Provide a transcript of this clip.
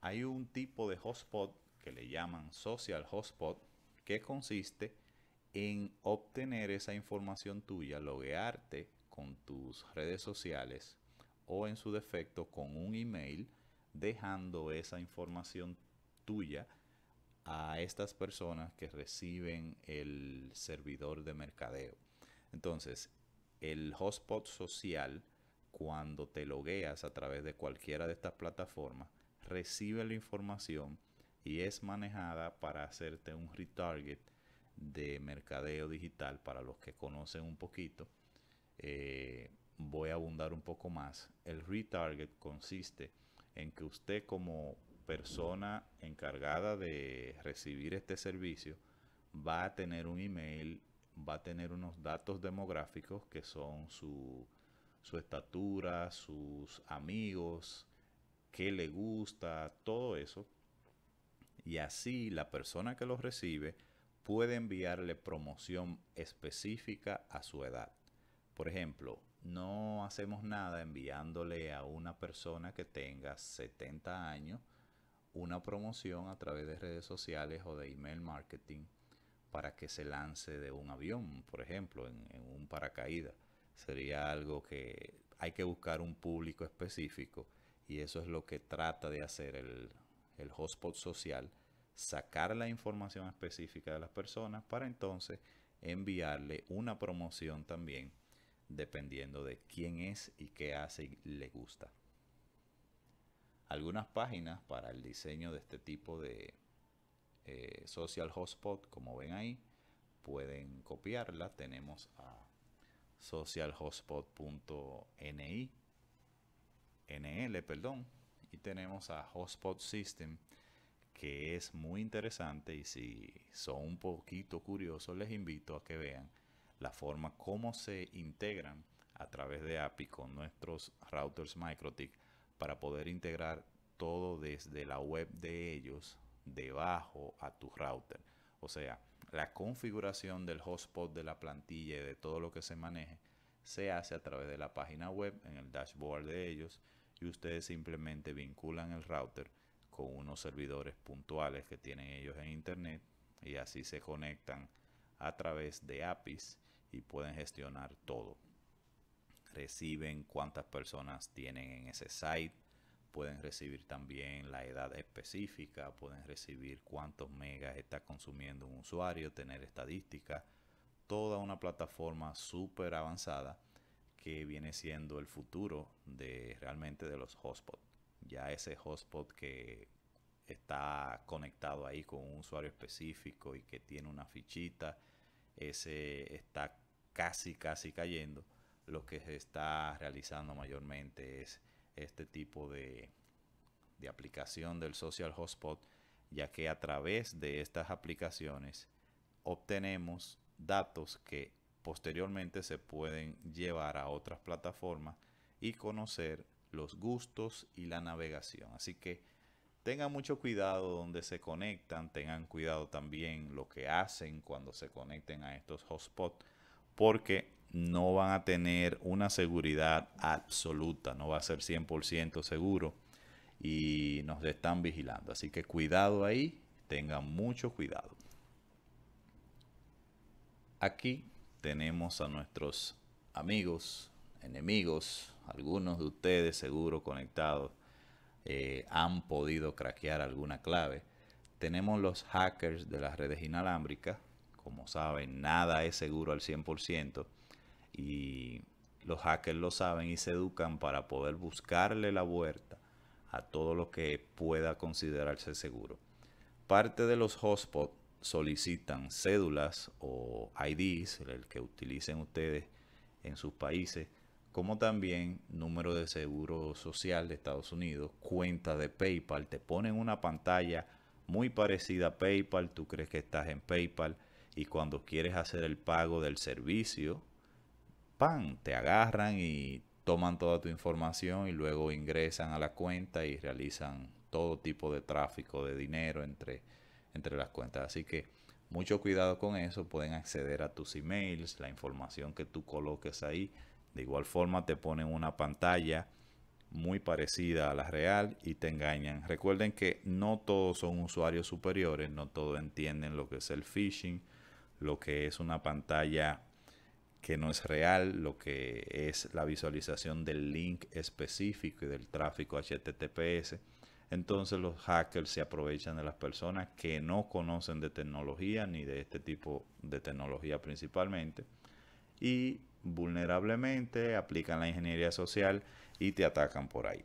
Hay un tipo de hotspot que le llaman social hotspot que consiste en obtener esa información tuya, loguearte con tus redes sociales o en su defecto con un email dejando esa información tuya a estas personas que reciben el servidor de mercadeo. Entonces, el hotspot social, cuando te logueas a través de cualquiera de estas plataformas, recibe la información y es manejada para hacerte un retarget de mercadeo digital para los que conocen un poquito. Eh, voy a abundar un poco más. El retarget consiste en que usted como persona encargada de recibir este servicio va a tener un email, va a tener unos datos demográficos que son su, su estatura, sus amigos, qué le gusta, todo eso. Y así la persona que los recibe puede enviarle promoción específica a su edad. Por ejemplo, no hacemos nada enviándole a una persona que tenga 70 años una promoción a través de redes sociales o de email marketing para que se lance de un avión, por ejemplo, en, en un paracaídas. Sería algo que hay que buscar un público específico y eso es lo que trata de hacer el, el hotspot social, sacar la información específica de las personas para entonces enviarle una promoción también dependiendo de quién es y qué hace y le gusta. Algunas páginas para el diseño de este tipo de eh, social hotspot, como ven ahí, pueden copiarla. Tenemos a socialhotspot.ni NL, perdón, y tenemos a Hotspot System, que es muy interesante y si son un poquito curiosos les invito a que vean la forma como se integran a través de API con nuestros routers MicroTik para poder integrar todo desde la web de ellos debajo a tu router. O sea, la configuración del hotspot de la plantilla y de todo lo que se maneje se hace a través de la página web en el dashboard de ellos y ustedes simplemente vinculan el router con unos servidores puntuales que tienen ellos en internet y así se conectan a través de APIs y pueden gestionar todo. Reciben cuántas personas tienen en ese site, pueden recibir también la edad específica, pueden recibir cuántos megas está consumiendo un usuario, tener estadísticas toda una plataforma súper avanzada que viene siendo el futuro de realmente de los hotspots. Ya ese hotspot que está conectado ahí con un usuario específico y que tiene una fichita, ese está casi, casi cayendo. Lo que se está realizando mayormente es este tipo de, de aplicación del social hotspot, ya que a través de estas aplicaciones obtenemos datos que posteriormente se pueden llevar a otras plataformas y conocer los gustos y la navegación. Así que tengan mucho cuidado donde se conectan, tengan cuidado también lo que hacen cuando se conecten a estos hotspots, porque no van a tener una seguridad absoluta, no va a ser 100% seguro y nos están vigilando. Así que cuidado ahí, tengan mucho cuidado. Aquí tenemos a nuestros amigos, enemigos, algunos de ustedes seguro conectados eh, han podido craquear alguna clave. Tenemos los hackers de las redes inalámbricas, como saben, nada es seguro al 100% y los hackers lo saben y se educan para poder buscarle la vuelta a todo lo que pueda considerarse seguro. Parte de los hotspots solicitan cédulas o IDs, el que utilicen ustedes en sus países, como también número de seguro social de Estados Unidos, cuenta de PayPal. Te ponen una pantalla muy parecida a PayPal, tú crees que estás en PayPal y cuando quieres hacer el pago del servicio, ¡pam! Te agarran y toman toda tu información y luego ingresan a la cuenta y realizan todo tipo de tráfico de dinero entre entre las cuentas. Así que mucho cuidado con eso. Pueden acceder a tus emails, la información que tú coloques ahí. De igual forma te ponen una pantalla muy parecida a la real y te engañan. Recuerden que no todos son usuarios superiores, no todos entienden lo que es el phishing, lo que es una pantalla que no es real, lo que es la visualización del link específico y del tráfico HTTPS. Entonces los hackers se aprovechan de las personas que no conocen de tecnología ni de este tipo de tecnología principalmente y vulnerablemente aplican la ingeniería social y te atacan por ahí.